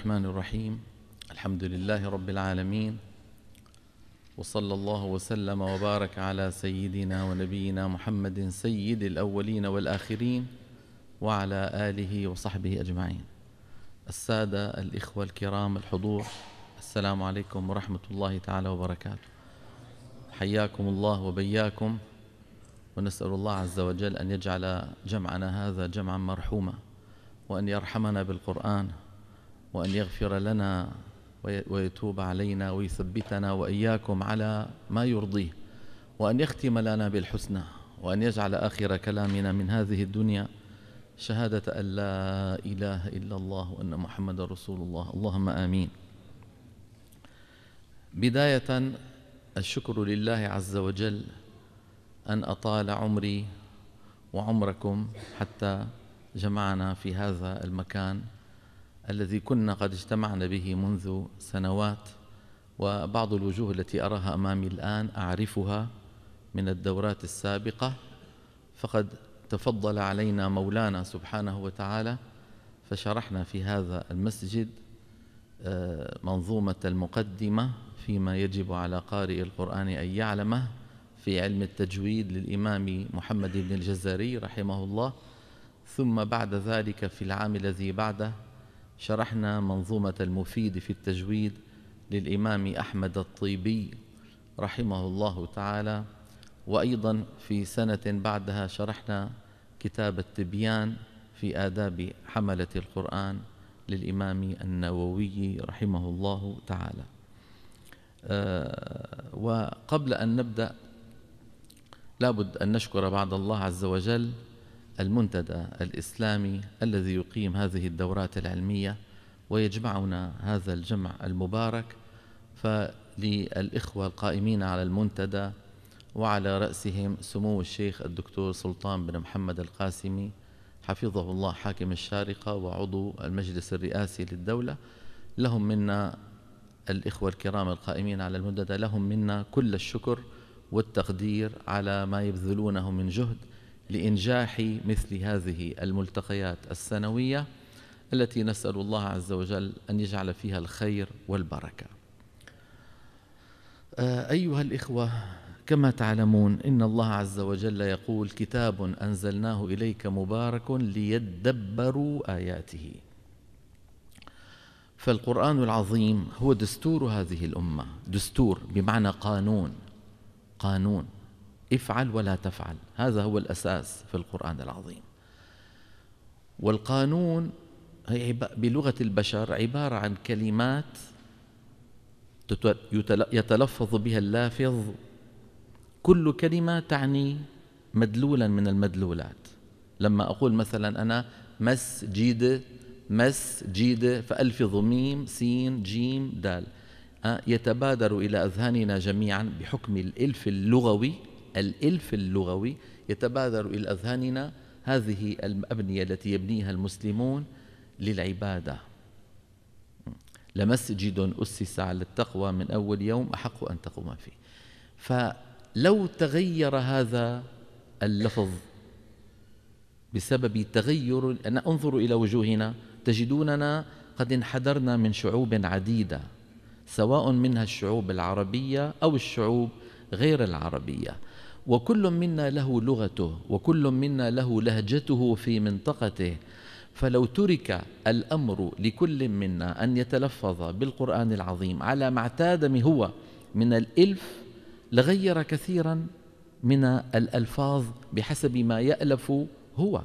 الرحمن الرحيم الحمد لله رب العالمين وصلى الله وسلم وبارك على سيدنا ونبينا محمد سيد الأولين والآخرين وعلى آله وصحبه أجمعين السادة الإخوة الكرام الحضور السلام عليكم ورحمة الله تعالى وبركاته حياكم الله وبياكم ونسأل الله عز وجل أن يجعل جمعنا هذا جمعا مرحوما وأن يرحمنا بالقرآن وأن يغفر لنا ويتوب علينا ويثبتنا وإياكم على ما يرضيه وأن يختم لنا بالحسنى وأن يجعل آخر كلامنا من هذه الدنيا شهادة أن لا إله إلا الله وأن محمد رسول الله اللهم آمين بداية الشكر لله عز وجل أن أطال عمري وعمركم حتى جمعنا في هذا المكان الذي كنا قد اجتمعنا به منذ سنوات وبعض الوجوه التي أراها أمامي الآن أعرفها من الدورات السابقة فقد تفضل علينا مولانا سبحانه وتعالى فشرحنا في هذا المسجد آه، منظومة المقدمة فيما يجب على قارئ القرآن أن يعلمه في علم التجويد للإمام محمد بن الجزري رحمه الله ثم بعد ذلك في العام الذي بعده شرحنا منظومة المفيد في التجويد للإمام أحمد الطيبي رحمه الله تعالى وأيضا في سنة بعدها شرحنا كتاب التبيان في آداب حملة القرآن للإمام النووي رحمه الله تعالى آه، وقبل أن نبدأ لابد أن نشكر بعد الله عز وجل المنتدى الإسلامي الذي يقيم هذه الدورات العلمية ويجمعنا هذا الجمع المبارك فللإخوة القائمين على المنتدى وعلى رأسهم سمو الشيخ الدكتور سلطان بن محمد القاسمي حفظه الله حاكم الشارقة وعضو المجلس الرئاسي للدولة لهم منا الإخوة الكرام القائمين على المنتدى لهم منا كل الشكر والتقدير على ما يبذلونه من جهد لإنجاح مثل هذه الملتقيات السنوية التي نسأل الله عز وجل أن يجعل فيها الخير والبركة آه، أيها الإخوة كما تعلمون إن الله عز وجل يقول كتاب أنزلناه إليك مبارك ليدبروا آياته فالقرآن العظيم هو دستور هذه الأمة دستور بمعنى قانون قانون افعل ولا تفعل هذا هو الأساس في القرآن العظيم والقانون بلغة البشر عبارة عن كلمات يتلفظ بها اللافظ كل كلمة تعني مدلولا من المدلولات لما أقول مثلا أنا مس مس جيد فألفظ ميم سين جيم دال آه، يتبادر إلى أذهاننا جميعا بحكم الإلف اللغوي الإلف اللغوي يتبادر إلى أذهاننا هذه الأبنية التي يبنيها المسلمون للعبادة لمسجد أسس على التقوى من أول يوم أحق أن تقوم فيه فلو تغير هذا اللفظ بسبب تغير أنا أنظر إلى وجوهنا تجدوننا قد انحدرنا من شعوب عديدة سواء منها الشعوب العربية أو الشعوب غير العربية وكل منا له لغته وكل منا له لهجته في منطقته فلو ترك الأمر لكل منا أن يتلفظ بالقرآن العظيم على ما اعتاد هو من الإلف لغير كثيرا من الألفاظ بحسب ما يألف هو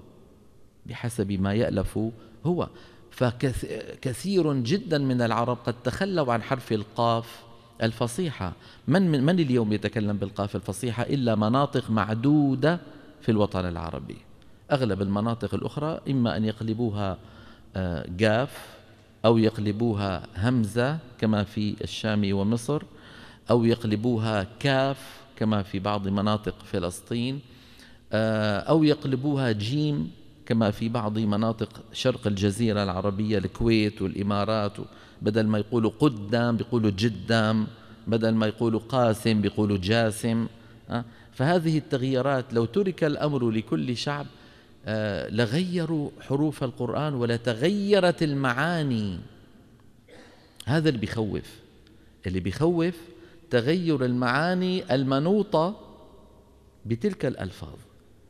بحسب ما يألف هو فكثير جدا من العرب قد تخلوا عن حرف القاف الفصيحة من, من, من اليوم يتكلم بالقاف الفصيحة إلا مناطق معدودة في الوطن العربي أغلب المناطق الأخرى إما أن يقلبوها آه، قاف أو يقلبوها همزة كما في الشام ومصر أو يقلبوها كاف كما في بعض مناطق فلسطين آه، أو يقلبوها جيم كما في بعض مناطق شرق الجزيرة العربية الكويت والإمارات بدل ما يقولوا قدام بيقولوا جدام بدل ما يقولوا قاسم بيقولوا جاسم فهذه التغييرات لو ترك الأمر لكل شعب آه، لغيروا حروف القرآن ولتغيرت المعاني هذا اللي بيخوف اللي بيخوف تغير المعاني المنوطة بتلك الألفاظ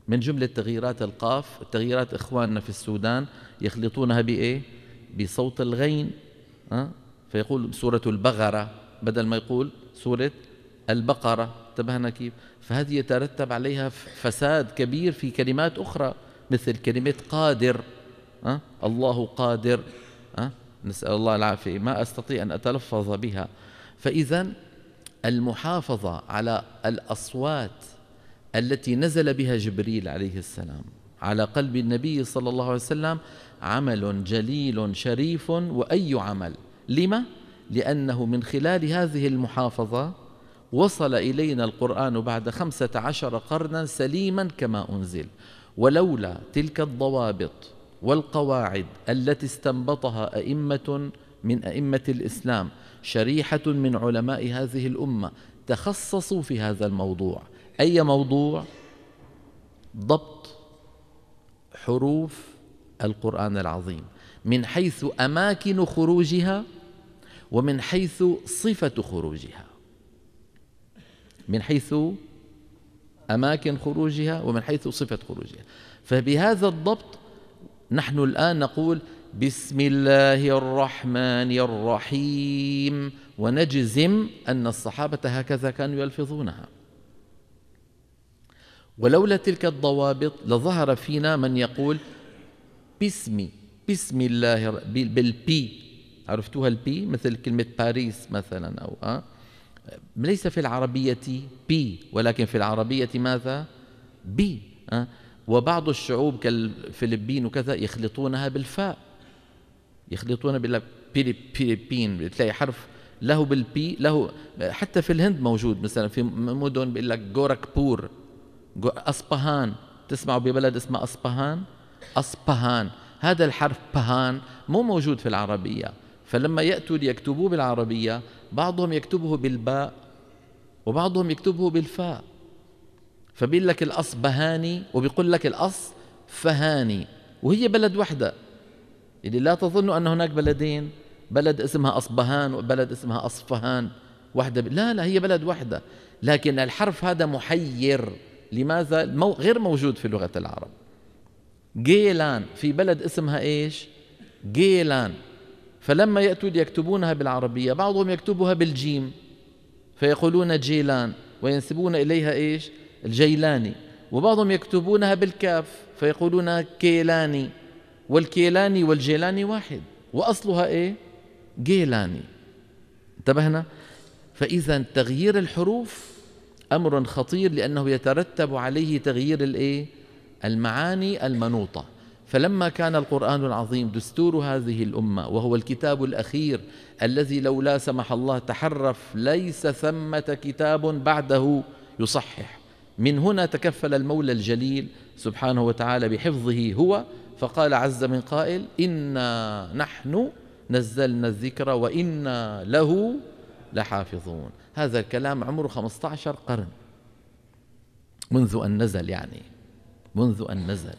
من جملة تغييرات القاف تغييرات إخواننا في السودان يخلطونها بإيه؟ بصوت الغين فيقول سورة البقرة بدل ما يقول سورة البقرة انتبهنا كيف فهذه يترتب عليها فساد كبير في كلمات أخرى مثل كلمة قادر الله قادر نسأل الله العافية ما أستطيع أن أتلفظ بها فإذا المحافظة على الأصوات التي نزل بها جبريل عليه السلام على قلب النبي صلى الله عليه وسلم عمل جليل شريف واي عمل لما لانه من خلال هذه المحافظه وصل الينا القران بعد خمسه عشر قرنا سليما كما انزل ولولا تلك الضوابط والقواعد التي استنبطها ائمه من ائمه الاسلام شريحه من علماء هذه الامه تخصصوا في هذا الموضوع اي موضوع ضبط حروف القرآن العظيم من حيث أماكن خروجها ومن حيث صفة خروجها من حيث أماكن خروجها ومن حيث صفة خروجها فبهذا الضبط نحن الآن نقول بسم الله الرحمن الرحيم ونجزم أن الصحابة هكذا كانوا يلفظونها ولولا تلك الضوابط لظهر فينا من يقول باسمي باسم الله بالبي عرفتوها البي مثل كلمة باريس مثلا أو أه ليس في العربية بي ولكن في العربية ماذا بي أه وبعض الشعوب كالفلبين وكذا يخلطونها بالفاء يخلطون بالفلبين بتلاقي حرف له بالبي له حتى في الهند موجود مثلا في مدن بيقول لك جوركبور اصبهان تسمعوا ببلد اسمه اصبهان أصبهان هذا الحرف بهان مو موجود في العربية فلما يأتوا ليكتبوه بالعربية بعضهم يكتبه بالباء وبعضهم يكتبه بالفاء فبيقول لك الأصبهاني وبيقول لك الأصفهاني وهي بلد وحدة اللي يعني لا تظنوا أن هناك بلدين بلد اسمها أصبهان وبلد اسمها أصفهان وحدة لا لا هي بلد وحدة لكن الحرف هذا محير لماذا غير موجود في لغة العرب جيلان في بلد اسمها ايش جيلان فلما يأتوا ليكتبونها بالعربية بعضهم يكتبها بالجيم فيقولون جيلان وينسبون إليها إيش الجيلاني وبعضهم يكتبونها بالكاف فيقولون كيلاني والكيلاني والجيلاني واحد وأصلها إيه جيلاني انتبهنا فإذا تغيير الحروف أمر خطير لأنه يترتب عليه تغيير الإيه المعاني المنوطة فلما كان القرآن العظيم دستور هذه الأمة وهو الكتاب الأخير الذي لو لا سمح الله تحرف ليس ثمة كتاب بعده يصحح من هنا تكفل المولى الجليل سبحانه وتعالى بحفظه هو فقال عز من قائل إنا نحن نزلنا الذكر وإنا له لحافظون هذا الكلام عمره 15 قرن منذ أن نزل يعني منذ أن نزل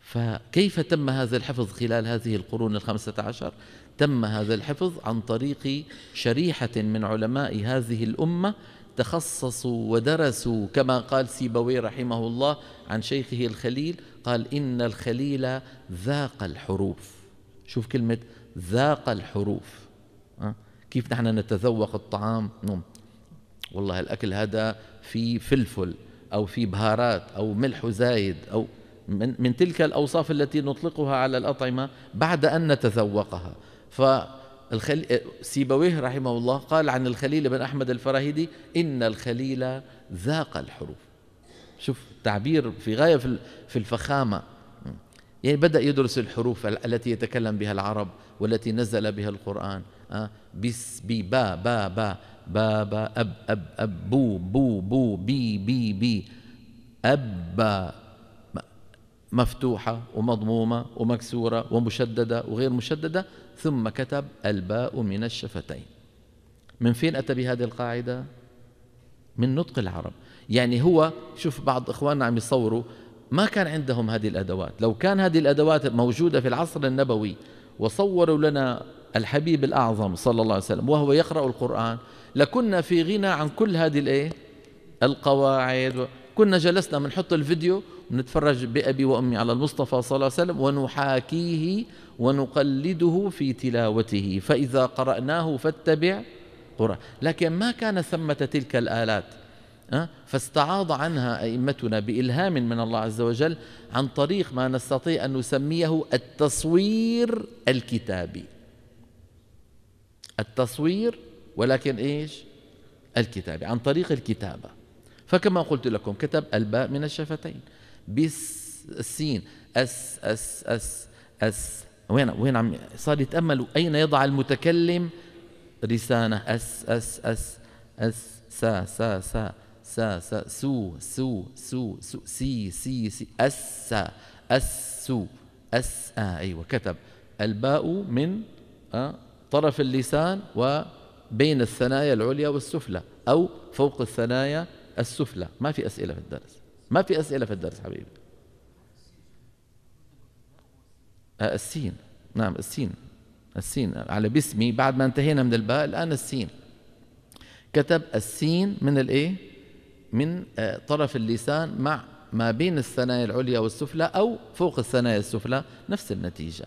فكيف تم هذا الحفظ خلال هذه القرون الخمسة عشر تم هذا الحفظ عن طريق شريحة من علماء هذه الأمة تخصصوا ودرسوا كما قال سيبوي رحمه الله عن شيخه الخليل قال إن الخليل ذاق الحروف شوف كلمة ذاق الحروف أه؟ كيف نحن نتذوق الطعام والله الأكل هذا فيه فلفل أو في بهارات أو ملح زايد أو من, من تلك الأوصاف التي نطلقها على الأطعمة بعد أن نتذوقها فالخل... سيبويه رحمه الله قال عن الخليل بن أحمد الفراهيدي إن الخليل ذاق الحروف شوف تعبير في غاية في الفخامة يعني بدأ يدرس الحروف التي يتكلم بها العرب والتي نزل بها القرآن آه، بس بي با با با بابا أب أب أب بو بو بو بي بي بي أبا مفتوحة ومضمومة ومكسورة ومشددة وغير مشددة ثم كتب الباء من الشفتين من فين أتى بهذه القاعدة؟ من نطق العرب يعني هو شوف بعض إخواننا عم يصوروا ما كان عندهم هذه الأدوات لو كان هذه الأدوات موجودة في العصر النبوي وصوروا لنا الحبيب الأعظم صلى الله عليه وسلم وهو يقرأ القرآن لكنا في غنى عن كل هذه الايه القواعد كنا جلسنا بنحط الفيديو ونتفرج بأبي وأمي على المصطفى صلى الله عليه وسلم ونحاكيه ونقلده في تلاوته فإذا قرأناه فاتبع قرأ لكن ما كان ثمة تلك الآلات فاستعاض عنها أئمتنا بإلهام من الله عز وجل عن طريق ما نستطيع أن نسميه التصوير الكتابي التصوير ولكن إيش الكتابة عن طريق الكتابة فكما قلت لكم كتب الباء من الشفتين بالسين أس أس أس أس وين وين عم صار يتأمل أين يضع المتكلم رسانة أس أس أس أس سا سا سا سا سا سو سو سو سو سي سي سي أس أس سو أس آه أيوة كتب الباء من آه، طرف اللسان و بين الثنايا العليا والسفلى أو فوق الثنايا السفلى ما في أسئلة في الدرس ما في أسئلة في الدرس حبيبي آه السين نعم السين السين على باسمي بعد ما انتهينا من الباء الآن السين كتب السين من الايه من آه طرف اللسان مع ما بين الثنايا العليا والسفلى أو فوق الثنايا السفلى نفس النتيجة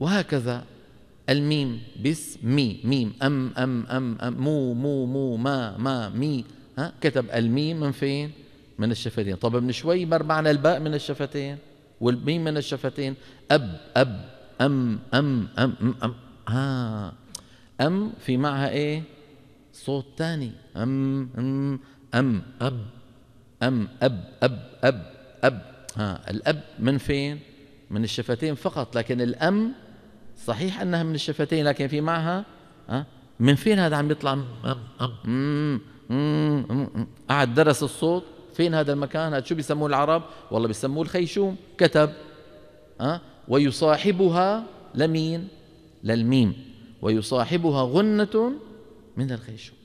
وهكذا الميم بس مي ميم أم أم أم, أم مو مو مو ما ما مي ها كتب الميم من فين؟ من الشفتين طب من شوي مر معنا الباء من الشفتين والميم من الشفتين أب أب أم أم أم أم, أم. ها أم في معها إيه؟ صوت ثاني أم أم أم أب أم أب أب أب أب ها الأب من فين؟ من الشفتين فقط لكن الأم صحيح أنها من الشفتين لكن في معها من فين هذا عم يطلع قعد درس الصوت فين هذا المكان هذا شو بيسموه العرب والله بيسموه الخيشوم كتب ها ويصاحبها لمين للميم ويصاحبها غنة من الخيشوم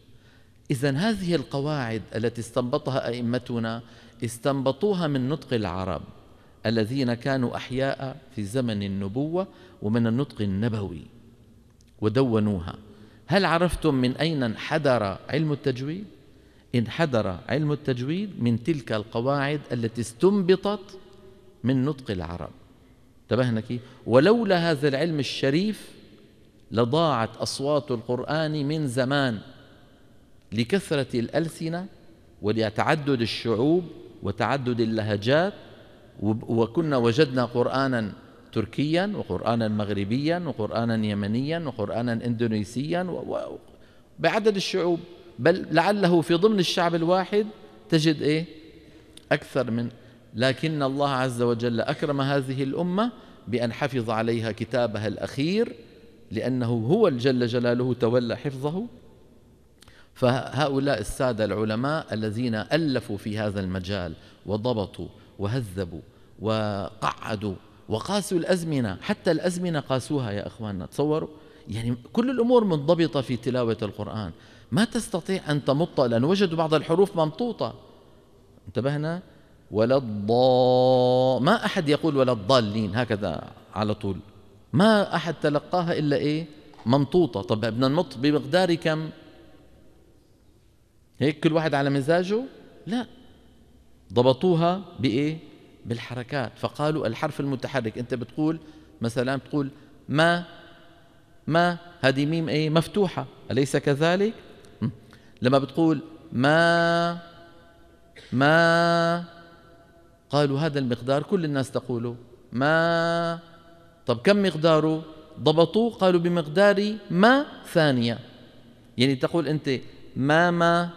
إذا هذه القواعد التي استنبطها أئمتنا استنبطوها من نطق العرب الذين كانوا أحياء في زمن النبوة ومن النطق النبوي ودونوها هل عرفتم من أين انحدر علم التجويد؟ انحدر علم التجويد من تلك القواعد التي استنبطت من نطق العرب انتبهنا كيف؟ ولولا هذا العلم الشريف لضاعت أصوات القرآن من زمان لكثرة الألسنة ولتعدد الشعوب وتعدد اللهجات وكنا وجدنا قرآنا تركيا وقرآنا مغربيا وقرآنا يمنيا وقرآنا إندونيسيا بعدد الشعوب بل لعله في ضمن الشعب الواحد تجد إيه أكثر من لكن الله عز وجل أكرم هذه الأمة بأن حفظ عليها كتابها الأخير لأنه هو جل جلاله تولى حفظه فهؤلاء السادة العلماء الذين ألفوا في هذا المجال وضبطوا وهذبوا وقعدوا وقاسوا الأزمنة حتى الأزمنة قاسوها يا أخواننا تصوروا يعني كل الأمور منضبطة في تلاوة القرآن ما تستطيع أن تمط لأن وجدوا بعض الحروف ممطوطة انتبهنا ولا الضا ما أحد يقول ولا الضالين هكذا على طول ما أحد تلقاها إلا إيه ممطوطة طب بدنا نمط بمقدار كم هيك كل واحد على مزاجه لا ضبطوها بايه بالحركات فقالوا الحرف المتحرك انت بتقول مثلا بتقول ما ما هذه ميم ايه مفتوحه اليس كذلك لما بتقول ما ما قالوا هذا المقدار كل الناس تقوله ما طب كم مقداره ضبطوه قالوا بمقدار ما ثانية يعني تقول أنت ما ما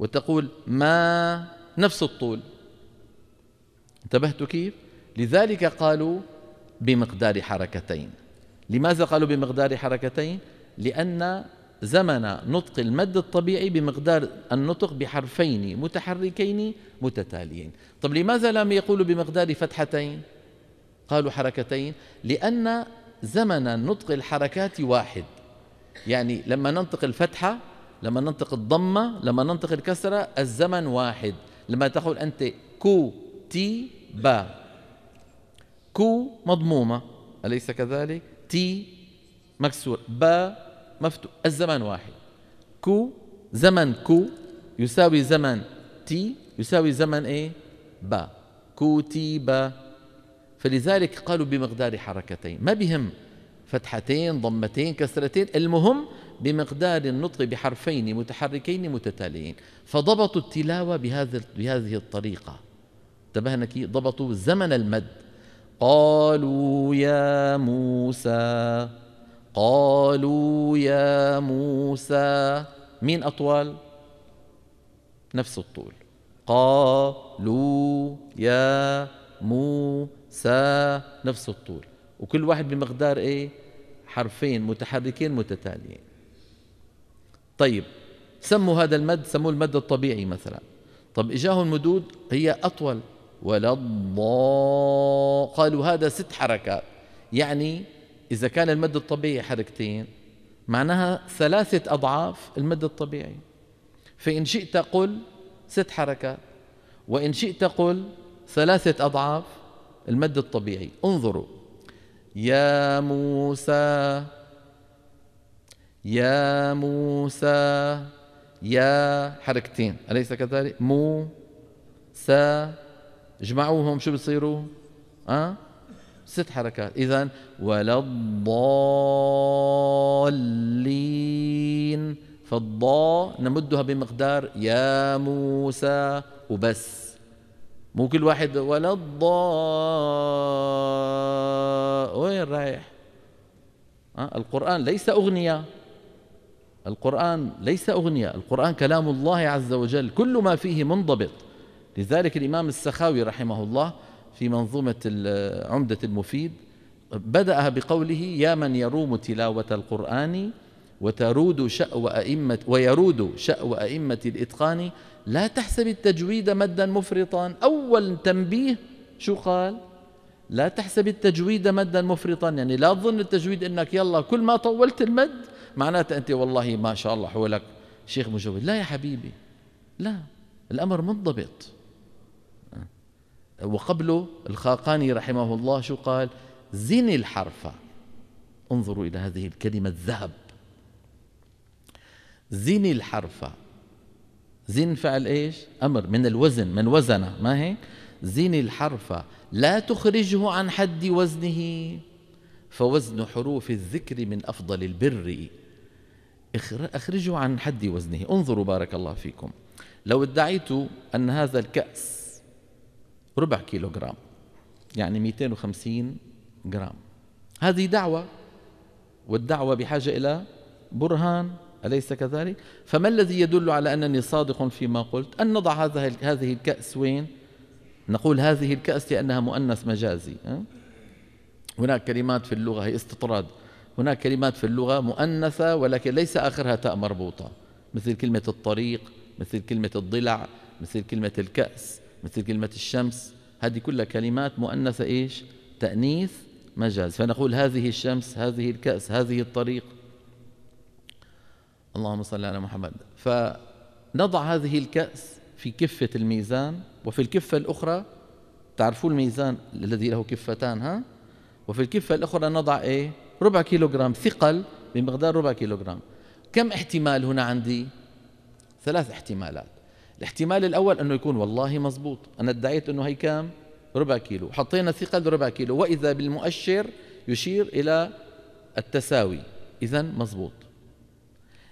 وتقول ما نفس الطول انتبهت كيف لذلك قالوا بمقدار حركتين لماذا قالوا بمقدار حركتين لأن زمن نطق المد الطبيعي بمقدار النطق بحرفين متحركين متتاليين طب لماذا لم يقولوا بمقدار فتحتين قالوا حركتين لأن زمن نطق الحركات واحد يعني لما ننطق الفتحة لما ننطق ضمة لما ننطق كسرة الزمن واحد لما تقول أنت كو تي با كو مضمومة أليس كذلك تي مكسور با مفتوح الزمن واحد كو زمن كو يساوي زمن تي يساوي زمن ايه با كو تي با فلذلك قالوا بمقدار حركتين ما بهم فتحتين ضمتين كسرتين المهم بمقدار النطق بحرفين متحركين متتاليين فضبطوا التلاوة بهذا بهذه الطريقة انتبهنا كي ضبطوا زمن المد قالوا يا موسى قالوا يا موسى مين أطول نفس الطول قالوا يا موسى نفس الطول وكل واحد بمقدار ايه حرفين متحركين متتاليين طيب سموا هذا المد سموه المد الطبيعي مثلا طب اجاهم مدود هي اطول ولا قالوا هذا ست حركات يعني اذا كان المد الطبيعي حركتين معناها ثلاثه اضعاف المد الطبيعي فان شئت قل ست حركات وان شئت قل ثلاثه اضعاف المد الطبيعي انظروا يا موسى يا موسى يا حركتين أليس كذلك مو سا اجمعوهم شو بصيروا أه؟ ست حركات إذا ولا الضالين فالضاء نمدها بمقدار يا موسى وبس مو كل واحد ولا الضاء وين رايح أه؟ القرآن ليس أغنية القرآن ليس أغنية القرآن كلام الله عز وجل كل ما فيه منضبط لذلك الإمام السخاوي رحمه الله في منظومة عمدة المفيد بدأها بقوله يا من يروم تلاوة القرآن وترود شأو أئمة ويرود شأو أئمة الإتقان لا تحسب التجويد مدا مفرطا أول تنبيه شو قال لا تحسب التجويد مدا مفرطا يعني لا تظن التجويد أنك يلا كل ما طولت المد معناته أنت والله ما شاء الله حولك شيخ مجود لا يا حبيبي لا الأمر منضبط أه؟ وقبله الخاقاني رحمه الله شو قال زن الحرف انظروا إلى هذه الكلمة الذهب زن الحرف زن فعل ايش امر من الوزن من وزن ما هيك زن الحرف لا تخرجه عن حد وزنه فوزن حروف الذكر من افضل البر أخرجوا عن حد وزنه انظروا بارك الله فيكم لو ادعيت أن هذا الكأس ربع كيلوغرام يعني 250 جرام هذه دعوة والدعوة بحاجة إلى برهان أليس كذلك؟ فما الذي يدل على أنني صادق فيما قلت؟ أن نضع هذا هذه الكأس وين؟ نقول هذه الكأس لأنها مؤنث مجازي هناك كلمات في اللغة هي استطراد هناك كلمات في اللغة مؤنثة ولكن ليس آخرها تاء مربوطة مثل كلمة الطريق مثل كلمة الضلع مثل كلمة الكأس مثل كلمة الشمس هذه كلها كلمات مؤنثة إيش تأنيث مجاز فنقول هذه الشمس هذه الكأس هذه الطريق اللهم صل على محمد فنضع هذه الكأس في كفة الميزان وفي الكفة الأخرى تعرفوا الميزان الذي له كفتان ها وفي الكفة الأخرى نضع إيه ربع كيلوغرام ثقل بمقدار ربع كيلوغرام كم احتمال هنا عندي ثلاث احتمالات الاحتمال الأول أنه يكون والله مزبوط أنا ادعيت أنه هي كام ربع كيلو حطينا ثقل ربع كيلو وإذا بالمؤشر يشير إلى التساوي إذا مزبوط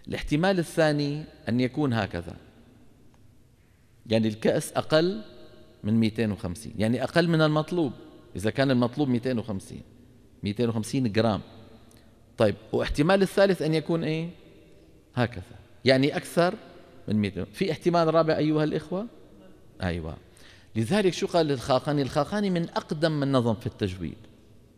الاحتمال الثاني أن يكون هكذا يعني الكأس أقل من 250 يعني أقل من المطلوب إذا كان المطلوب 250 250 جرام طيب واحتمال الثالث أن يكون إيه هكذا يعني أكثر من 100 في احتمال رابع أيها الإخوة أيوة لذلك شو قال الخاقاني الخاقاني من أقدم من نظم في التجويد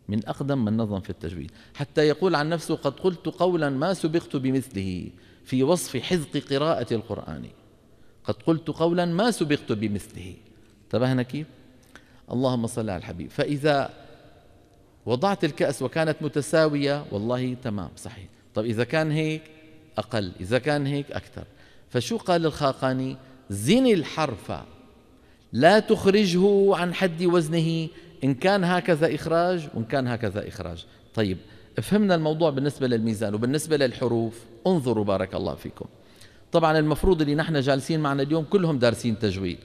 من أقدم من نظم في التجويد حتى يقول عن نفسه قد قلت قولا ما سبقت بمثله في وصف حذق قراءة القرآن قد قلت قولا ما سبقت بمثله انتبهنا كيف اللهم صل على الحبيب فإذا وضعت الكأس وكانت متساوية والله تمام صحيح طب إذا كان هيك أقل إذا كان هيك أكثر فشو قال الخاقاني زن الحرف لا تخرجه عن حد وزنه إن كان هكذا إخراج وإن كان هكذا إخراج طيب فهمنا الموضوع بالنسبة للميزان وبالنسبة للحروف انظروا بارك الله فيكم طبعا المفروض اللي نحن جالسين معنا اليوم كلهم دارسين تجويد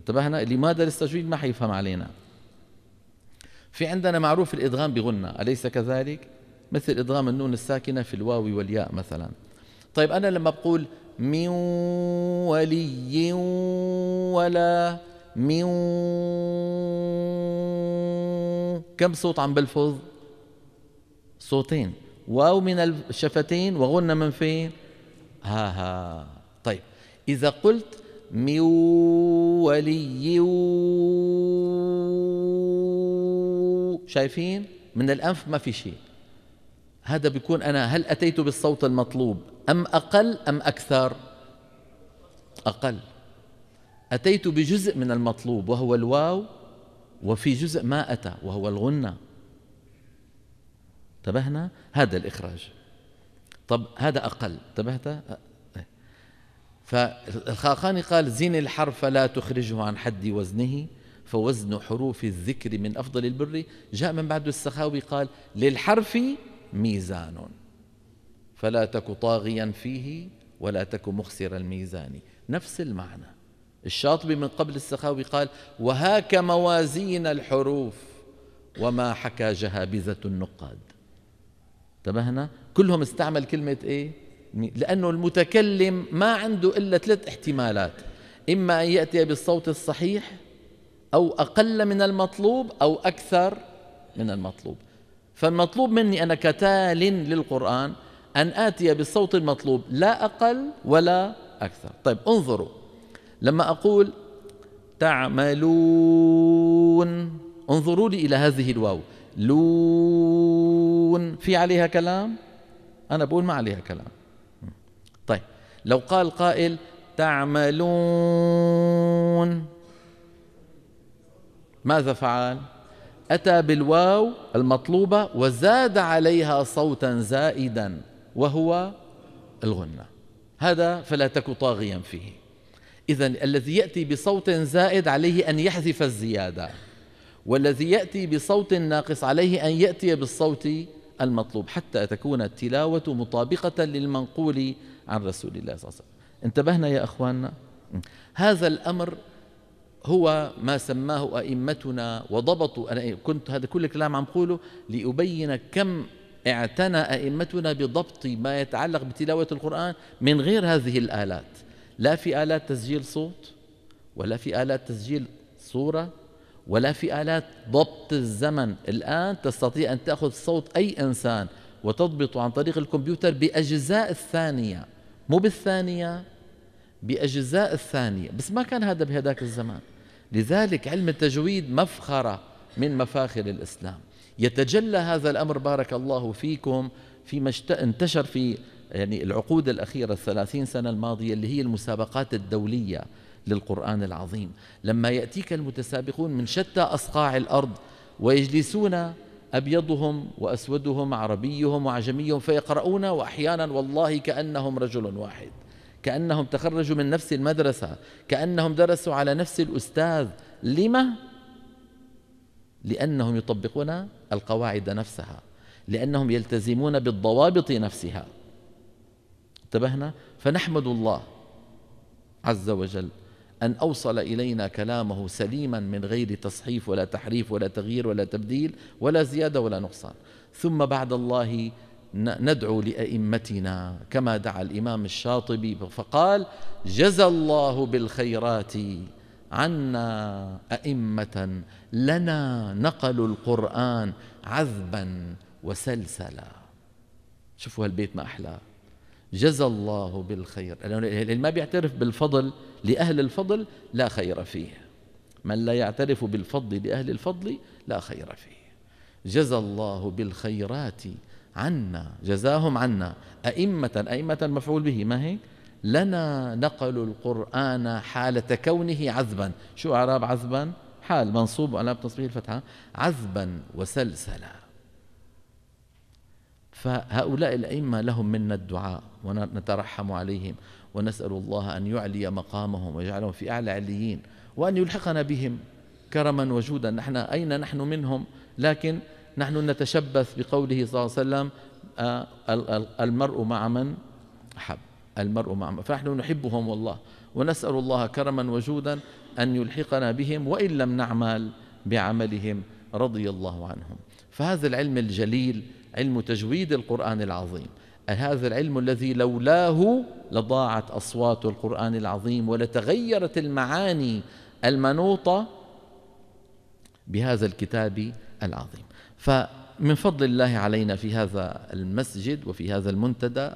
انتبهنا اللي ما درس تجويد ما حيفهم علينا في عندنا معروف الإدغام بغنة أليس كذلك؟ مثل إدغام النون الساكنة في الواو والياء مثلا طيب أنا لما بقول من ولي ولا من كم صوت عم بلفظ صوتين واو من الشفتين وغنة من فين ها ها طيب إذا قلت من ولي شايفين من الأنف ما في شيء هذا بيكون أنا هل أتيت بالصوت المطلوب أم أقل أم أكثر أقل أتيت بجزء من المطلوب وهو الواو وفي جزء ما أتى وهو الغنة انتبهنا هذا الإخراج طب هذا أقل انتبهت إيه. فالخاقاني قال زن الحرف لا تخرجه عن حد وزنه فوزن حروف الذكر من أفضل البر جاء من بعد السخاوي قال للحرف ميزان فلا تك طاغيا فيه ولا تك مخسر الميزان نفس المعنى الشاطبي من قبل السخاوي قال وهاك موازين الحروف وما حكى جهابذة النقاد انتبهنا كلهم استعمل كلمة ايه لأنه المتكلم ما عنده إلا ثلاث احتمالات إما أن يأتي بالصوت الصحيح أو أقل من المطلوب أو أكثر من المطلوب فالمطلوب مني أنا كتال للقرآن أن آتي بالصوت المطلوب لا أقل ولا أكثر طيب انظروا لما أقول تعملون انظروا لي إلى هذه الواو لون في عليها كلام أنا بقول ما عليها كلام طيب لو قال قائل تعملون ماذا فعل أتى بالواو المطلوبة وزاد عليها صوتا زائدا وهو الغنة هذا فلا تك طاغيا فيه إذا الذي يأتي بصوت زائد عليه أن يحذف الزيادة والذي يأتي بصوت ناقص عليه أن يأتي بالصوت المطلوب حتى تكون التلاوة مطابقة للمنقول عن رسول الله صلى الله عليه وسلم انتبهنا يا أخواننا هذا الأمر هو ما سماه أئمتنا وضبطوا أنا إيه، كنت هذا كل الكلام عم قوله لأبين كم اعتنى أئمتنا بضبط ما يتعلق بتلاوة القرآن من غير هذه الآلات لا في آلات تسجيل صوت ولا في آلات تسجيل صورة ولا في آلات ضبط الزمن الآن تستطيع أن تأخذ صوت أي إنسان وتضبطه عن طريق الكمبيوتر بأجزاء الثانية مو بالثانية بأجزاء الثانية بس ما كان هذا بهداك الزمان لذلك علم التجويد مفخرة من مفاخر الإسلام يتجلى هذا الأمر بارك الله فيكم فيما انتشر في يعني العقود الأخيرة الثلاثين سنة الماضية اللي هي المسابقات الدولية للقرآن العظيم لما يأتيك المتسابقون من شتى أصقاع الأرض ويجلسون أبيضهم وأسودهم عربيهم وعجميهم فيقرؤون وأحيانا والله كأنهم رجل واحد كأنهم تخرجوا من نفس المدرسة كأنهم درسوا على نفس الأستاذ لما؟ لأنهم يطبقون القواعد نفسها لأنهم يلتزمون بالضوابط نفسها انتبهنا فنحمد الله عز وجل أن أوصل إلينا كلامه سليما من غير تصحيف ولا تحريف ولا تغيير ولا تبديل ولا زيادة ولا نقصان ثم بعد الله ندعو لأئمتنا كما دعا الإمام الشاطبي فقال جزى الله بالخيرات عنا أئمة لنا نقلوا القرآن عذبا وسلسلا شوفوا هالبيت ما أحلاه جزى الله بالخير اللي ما بيعترف بالفضل لأهل الفضل لا خير فيه من لا يعترف بالفضل لأهل الفضل لا خير فيه جزى الله بالخيرات عنا جزاهم عنا أئمة أئمة مفعول به ما هيك لنا نقلوا القرآن حالة كونه عذبا شو أعراب عذبا حال منصوب على تصريح الفتحة عذبا وسلسلا فهؤلاء الأئمة لهم منا الدعاء ونترحم عليهم ونسأل الله أن يعلي مقامهم ويجعلهم في أعلى عليين وأن يلحقنا بهم كرما وجودا نحن أين نحن منهم لكن نحن نتشبث بقوله صلى الله عليه وسلم آه، المرء مع من أحب المرء مع من فنحن نحبهم والله ونسأل الله كرما وجودا أن يلحقنا بهم وإن لم نعمل بعملهم رضي الله عنهم فهذا العلم الجليل علم تجويد القرآن العظيم هذا العلم الذي لولاه لضاعت أصوات القرآن العظيم ولتغيرت المعاني المنوطة بهذا الكتاب العظيم فمن فضل الله علينا في هذا المسجد وفي هذا المنتدى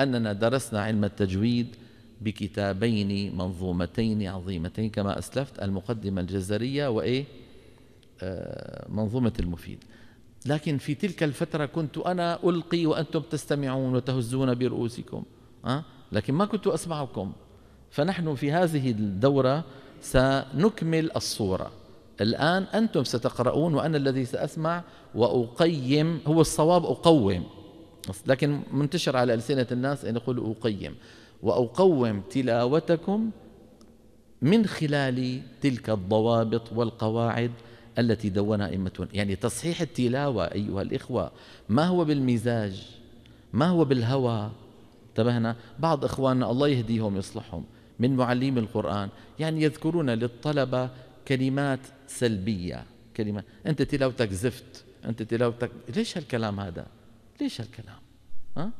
أننا درسنا علم التجويد بكتابين منظومتين عظيمتين كما أسلفت المقدمة الجزرية وإيه آه، منظومة المفيد لكن في تلك الفترة كنت أنا ألقي وأنتم تستمعون وتهزون برؤوسكم أه؟ لكن ما كنت أسمعكم فنحن في هذه الدورة سنكمل الصورة الآن أنتم ستقرؤون وأنا الذي سأسمع وأقيم هو الصواب أقوم لكن منتشر على ألسنة الناس أن يقول أقيم وأقوم تلاوتكم من خلال تلك الضوابط والقواعد التي دونها أئمتنا يعني تصحيح التلاوة أيها الإخوة ما هو بالمزاج ما هو بالهوى انتبهنا بعض إخواننا الله يهديهم يصلحهم من معلمي القرآن يعني يذكرون للطلبة كلمات سلبية كلمة أنت تلاوتك زفت أنت تلاوتك ليش هالكلام هذا ليش هالكلام ها؟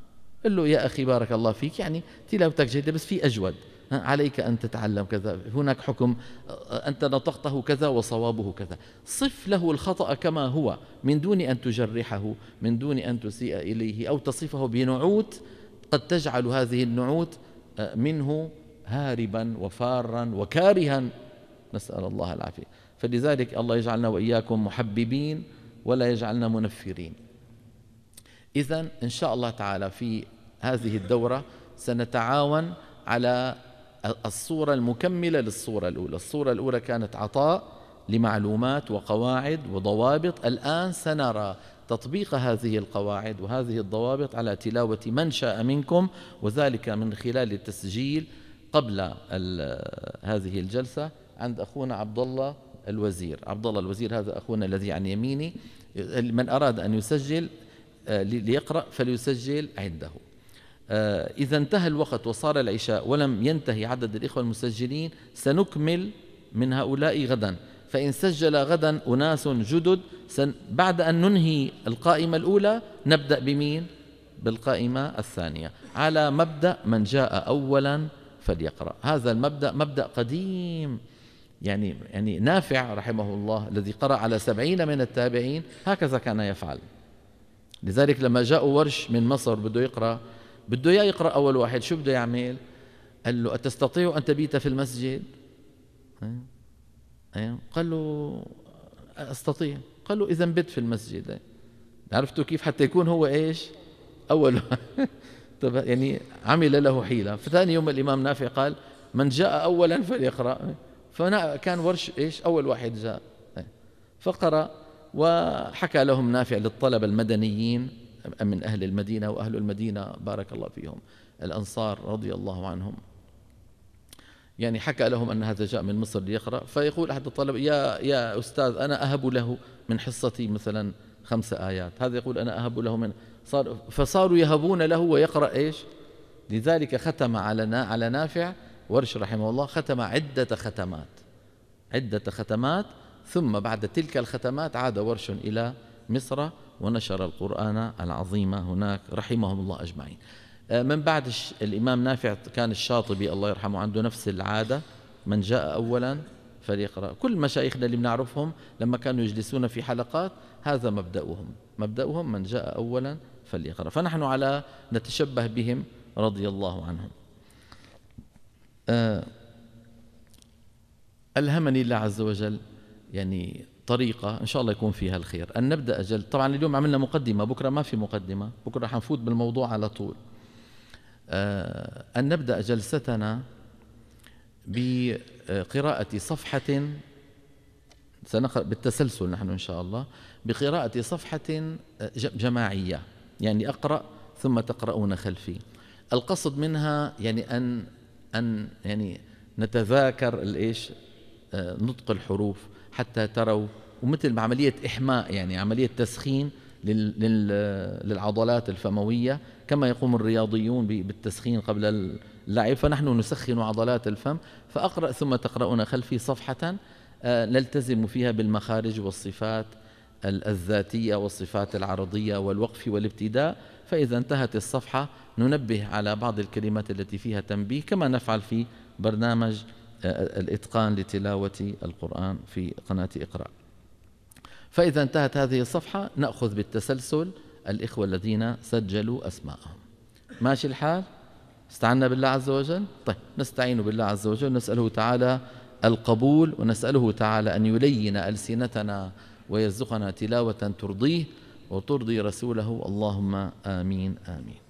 قل له يا أخي بارك الله فيك يعني تلاوتك جيدة بس في أجود عليك أن تتعلم كذا هناك حكم آه، أنت نطقته كذا وصوابه كذا صف له الخطأ كما هو من دون أن تجرحه من دون أن تسيء إليه أو تصفه بنعوت قد تجعل هذه النعوت آه، منه هاربا وفارا وكارها نسأل الله العافية فلذلك الله يجعلنا وإياكم محببين ولا يجعلنا منفرين إذا إن شاء الله تعالى في هذه الدورة سنتعاون على الصورة المكملة للصورة الأولى الصورة الأولى كانت عطاء لمعلومات وقواعد وضوابط الآن سنرى تطبيق هذه القواعد وهذه الضوابط على تلاوة من شاء منكم وذلك من خلال التسجيل قبل هذه الجلسة عند أخونا عبد الله الوزير عبد الله الوزير هذا أخونا الذي عن يميني من أراد أن يسجل آه، ليقرأ فليسجل عنده آه، إذا انتهى الوقت وصار العشاء ولم ينتهي عدد الإخوة المسجلين سنكمل من هؤلاء غدا فإن سجل غدا أناس جدد بعد أن ننهي القائمة الأولى نبدأ بمين؟ بالقائمة الثانية على مبدأ من جاء أولا فليقرأ هذا المبدأ مبدأ قديم يعني يعني نافع رحمه الله الذي قرأ على سبعين من التابعين هكذا كان يفعل لذلك لما جاءوا ورش من مصر بده يقرأ بده إياه يقرأ أول واحد شو بده يعمل قال له أتستطيع أن تبيت في المسجد إيه؟ إيه؟ قال له أستطيع قال له إذا بت في المسجد عرفتوا كيف حتى يكون هو إيش أول طب يعني عمل له حيلة فثاني يوم الإمام نافع قال من جاء أولا فليقرأ فكان كان ورش ايش اول واحد جاء إيه. فقرا وحكى لهم نافع للطلبه المدنيين من اهل المدينه واهل المدينه بارك الله فيهم الانصار رضي الله عنهم يعني حكى لهم ان هذا جاء من مصر ليقرا فيقول احد الطلبه يا يا استاذ انا اهب له من حصتي مثلا خمس آيات هذا يقول أنا أهب له من صار فصاروا يهبون له ويقرأ إيش لذلك ختم على على نافع ورش رحمه الله ختم عدة ختمات عدة ختمات ثم بعد تلك الختمات عاد ورش إلى مصر ونشر القرآن العظيم هناك رحمهم الله أجمعين آه، من بعد الإمام نافع كان الشاطبي الله يرحمه عنده نفس العادة من جاء أولا فليقرأ كل مشايخنا اللي بنعرفهم لما كانوا يجلسون في حلقات هذا مبدأهم مبدأهم من جاء أولا فليقرأ فنحن على نتشبه بهم رضي الله عنهم آه، ألهمني الله عز وجل يعني طريقة إن شاء الله يكون فيها الخير أن نبدأ أجل طبعا اليوم عملنا مقدمة بكرة ما في مقدمة بكرة حنفوت بالموضوع على طول آه، أن نبدأ جلستنا بقراءة صفحة سنقرأ بالتسلسل نحن إن شاء الله بقراءة صفحة آه، جماعية يعني أقرأ ثم تقرؤون خلفي القصد منها يعني أن أن يعني نتذاكر الإيش آه، نطق الحروف حتى تروا ومثل عملية إحماء يعني عملية تسخين للعضلات الفموية كما يقوم الرياضيون بالتسخين قبل اللعب فنحن نسخن عضلات الفم فأقرأ ثم تقرؤون خلفي صفحة آه، نلتزم فيها بالمخارج والصفات الذاتية والصفات العرضية والوقف والابتداء فإذا انتهت الصفحة ننبه على بعض الكلمات التي فيها تنبيه كما نفعل في برنامج آه، آه، الإتقان لتلاوة القرآن في قناة إقرأ فإذا انتهت هذه الصفحة نأخذ بالتسلسل الإخوة الذين سجلوا أسماءهم ماشي الحال استعنا بالله عز وجل طيب نستعين بالله عز وجل نسأله تعالى القبول ونسأله تعالى أن يلين ألسنتنا ويرزقنا تلاوة ترضيه وترضي رسوله اللهم آمين آمين